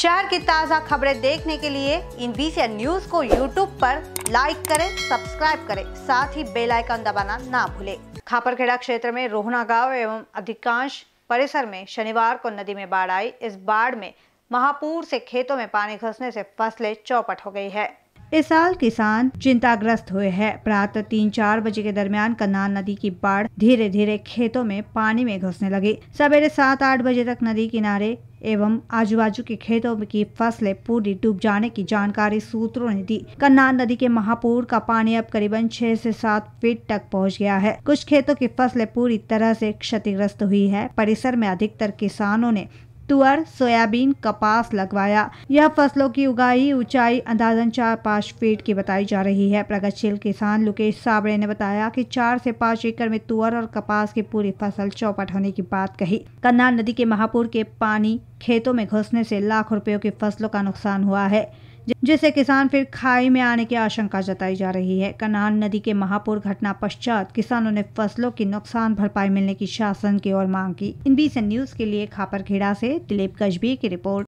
शहर की ताज़ा खबरें देखने के लिए इन बीसी न्यूज को यूट्यूब पर लाइक करें सब्सक्राइब करें साथ ही बेल आइकन दबाना ना भूलें खापरखेड़ा क्षेत्र में रोहना गांव एवं अधिकांश परिसर में शनिवार को नदी में बाढ़ आई इस बाढ़ में महापूर से खेतों में पानी घुसने से फसलें चौपट हो गई है इस साल किसान चिंताग्रस्त हुए हैं प्रातः तीन चार बजे के दरमियान कन्नान नदी की बाढ़ धीरे धीरे खेतों में पानी में घुसने लगी सवेरे सात आठ बजे तक नदी किनारे एवं आजू बाजू के खेतों की फसलें पूरी डूब जाने की जानकारी सूत्रों ने दी कन्नान नदी के महापुर का पानी अब करीबन छह से सात फीट तक पहुंच गया है कुछ खेतों की फसलें पूरी तरह से क्षतिग्रस्त हुई है परिसर में अधिकतर किसानों ने तुअर सोयाबीन कपास लगवाया यह फसलों की उगाई ऊंचाई अंदाजन चार पाँच फीट की बताई जा रही है प्रगतिशील किसान लुकेश साबड़े ने बताया कि चार से पाँच एकड़ में तुअर और कपास की पूरी फसल चौपट होने की बात कही कन्नार नदी के महापुर के पानी खेतों में घुसने से लाखों रुपयों की फसलों का नुकसान हुआ है जिससे किसान फिर खाई में आने की आशंका जताई जा रही है कनान नदी के महापुर घटना पश्चात किसानों ने फसलों की नुकसान भरपाई मिलने की शासन की ओर मांग की इन बीस न्यूज के लिए खापरखेड़ा से दिलीप गजबी की रिपोर्ट